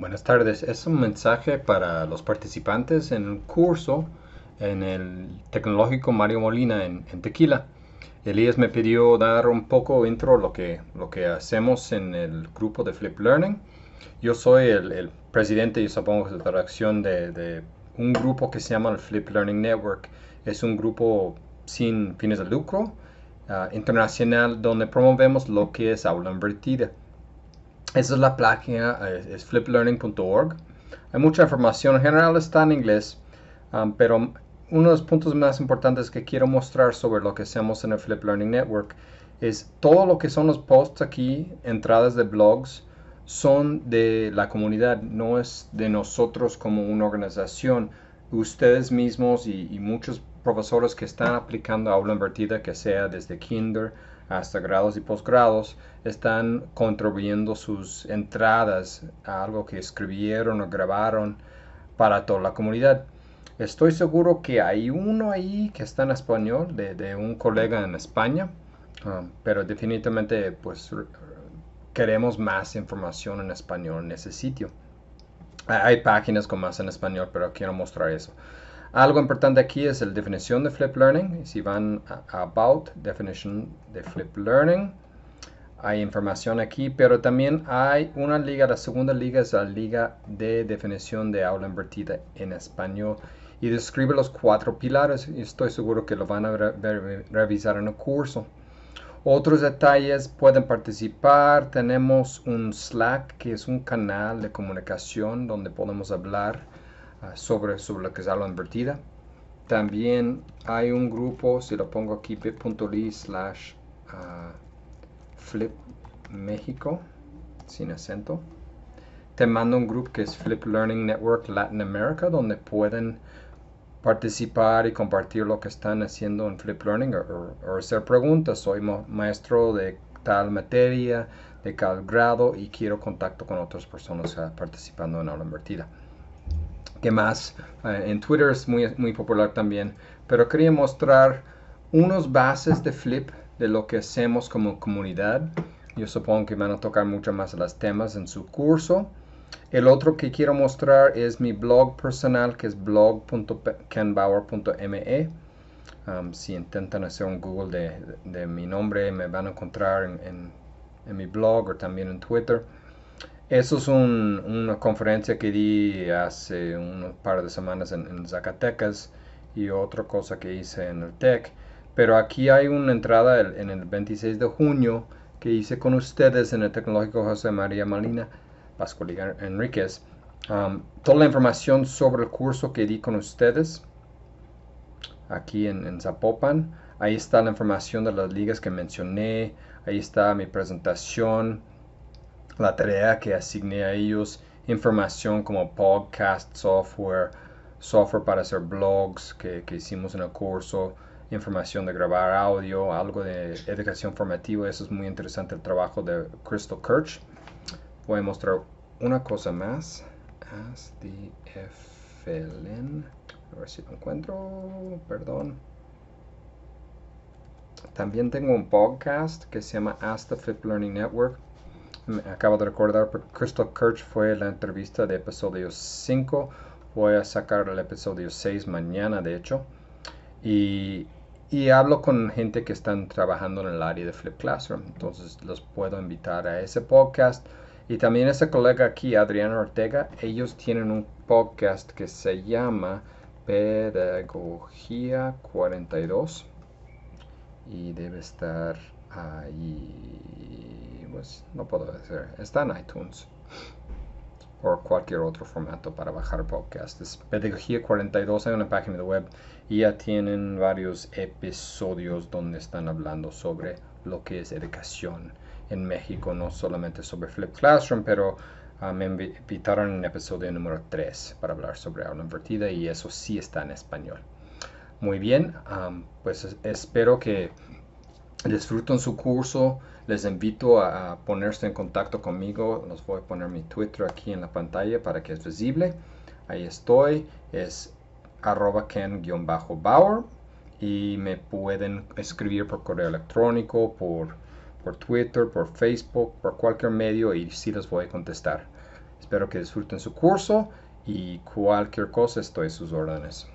Buenas tardes. Es un mensaje para los participantes en el curso en el Tecnológico Mario Molina en, Tequila. Elías me pidió dar un poco intro lo que, lo que hacemos en el grupo de Flip Learning. Yo soy el, el presidente y supongo la redacción de, de, un grupo que se llama el Flip Learning Network. Es un grupo sin fines de lucro ah, internacional donde promovemos lo que es aula invertida. Esa es la página, es, fliplearning.org. Hay mucha información, en general está en inglés, um, pero uno de los puntos más importantes que quiero mostrar sobre lo que hacemos en el Flip Learning Network es todo lo que son los posts aquí, entradas de blogs, son de la comunidad, no es de nosotros como una organización. Ustedes mismos y, y muchos profesores que están aplicando aula invertida, que sea desde kinder hasta grados y posgrados, están contribuyendo sus entradas a algo que escribieron o grabaron para toda la comunidad. Estoy seguro que hay uno ahí que está en español, de, un colega en España, um, pero definitivamente pues queremos más información en español en ese sitio. Hay páginas con más en español, pero quiero mostrar eso. Algo importante aquí es la definición de Flip Learning. Si van a About, Definition de Flip Learning, hay información aquí, pero también hay una liga, la segunda liga es la liga de definición de aula invertida en español y describe los cuatro pilares y estoy seguro que lo van a revisar en el curso. Otros detalles pueden participar, tenemos un Slack que es un canal de comunicación donde podemos hablar Ah, sobre, lo que es Aula invertida. También hay un grupo, si lo pongo aquí, bit.ly slash ah, flip México, sin acento. Te mando un grupo que es Flip Learning Network Latin America, donde pueden participar y compartir lo que están haciendo en Flip Learning o hacer preguntas. Soy maestro de tal materia, de tal grado y quiero contacto con otras personas participando en aula invertida que más? Eh, en Twitter es muy, muy popular también. Pero quería mostrar unos bases de Flip de lo que hacemos como comunidad. Yo supongo que van a tocar mucho más las temas en su curso. El otro que quiero mostrar es mi blog personal que es blog.kenbauer.me. Um, si intentan hacer un Google de, de, mi nombre, me van a encontrar en, en mi blog o también en Twitter. Eso es una conferencia que di hace un par de semanas en, Zacatecas y otra cosa que hice en el TEC. Pero aquí hay una entrada en el 26 de junio que hice con ustedes en el Tecnológico José María Malina, Pascual Enríquez. toda la información sobre el curso que di con ustedes aquí en, en Zapopan. Ahí está la información de las ligas que mencioné. Ahí está mi presentación la tarea que asigné a ellos información como podcast, software, software para hacer blogs que, hicimos en el curso, información de grabar audio, algo de educación formativa. Eso es muy interesante el trabajo de Crystal Kirch. Voy a mostrar una cosa más. ASDFLN. A ver si lo encuentro. Perdón. También tengo un podcast que se llama Ask the Flip Learning Network acabo de recordar, Crystal Kirch fue la entrevista de episodio 5. Voy a sacar el episodio 6 mañana, de hecho. Y, y, hablo con gente que están trabajando en el área de Flip Classroom. Entonces los puedo invitar a ese podcast. Y también ese colega aquí, Adriana Ortega, ellos tienen un podcast que se llama Pedagogía 42. Y debe estar ahí pues, no puedo decir. Está en iTunes o cualquier otro formato para bajar podcasts. Pedagogía 42 hay una página de web y ya tienen varios episodios donde están hablando sobre lo que es educación en México, no solamente sobre Flip Classroom, pero ah, me invitaron en episodio número 3 para hablar sobre aula invertida y eso sí está en español. Muy bien, ah, pues espero que disfruten su curso. Les invito a, ponerse en contacto conmigo. Les voy a poner mi Twitter aquí en la pantalla para que es visible. Ahí estoy. Es arroba ken-bauer. Y me pueden escribir por correo electrónico, por, por Twitter, por Facebook, por cualquier medio y sí los voy a contestar. Espero que disfruten su curso y cualquier cosa estoy a sus órdenes.